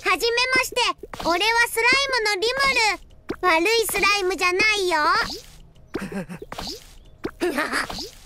はじめまして俺はスライムのリムル悪いスライムじゃないよ